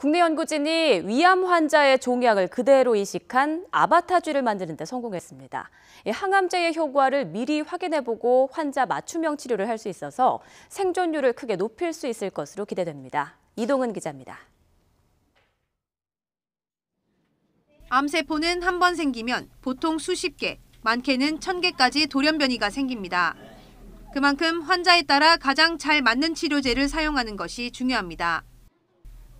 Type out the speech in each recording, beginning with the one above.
국내 연구진이 위암 환자의 종양을 그대로 이식한 아바타쥐를 만드는 데 성공했습니다. 항암제의 효과를 미리 확인해보고 환자 맞춤형 치료를 할 수 있어서 생존율을 크게 높일 수 있을 것으로 기대됩니다. 이동은 기자입니다. 암세포는 한 번 생기면 보통 수십 개, 많게는 천 개까지 돌연변이가 생깁니다. 그만큼 환자에 따라 가장 잘 맞는 치료제를 사용하는 것이 중요합니다.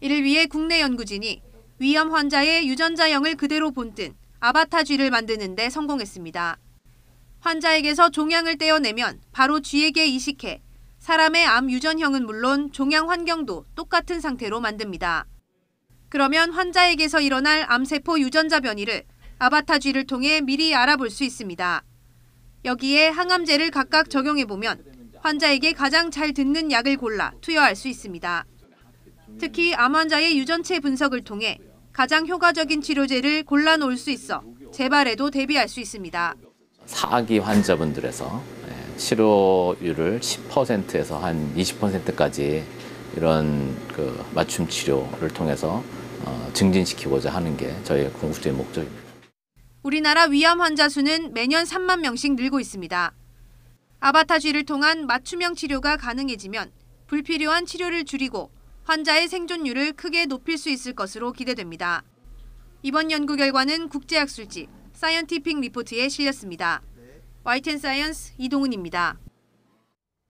이를 위해 국내 연구진이 위염 환자의 유전자형을 그대로 본뜬 아바타 쥐를 만드는 데 성공했습니다. 환자에게서 종양을 떼어내면 바로 쥐에게 이식해 사람의 암 유전형은 물론 종양 환경도 똑같은 상태로 만듭니다. 그러면 환자에게서 일어날 암세포 유전자 변이를 아바타 쥐를 통해 미리 알아볼 수 있습니다. 여기에 항암제를 각각 적용해보면 환자에게 가장 잘 듣는 약을 골라 투여할 수 있습니다. 특히 암 환자의 유전체 분석을 통해 가장 효과적인 치료제를 골라놓을 수 있어 재발에도 대비할 수 있습니다. 4기 환자분들에서 예, 치료율을 10%에서 한 20%까지 이런 그 맞춤 치료를 통해서 어, 증진시키고자 하는 게 저희의 궁극적인 목적입니다. 우리나라 위암 환자 수는 매년 3만 명씩 늘고 있습니다. 아바타쥐를 통한 맞춤형 치료가 가능해지면 불필요한 치료를 줄이고 환자의 생존율을 크게 높일 수 있을 것으로 기대됩니다. 이번 연구 결과는 국제학술지 사이언티픽 리포트에 실렸습니다. YTN 사이언스 이동은입니다.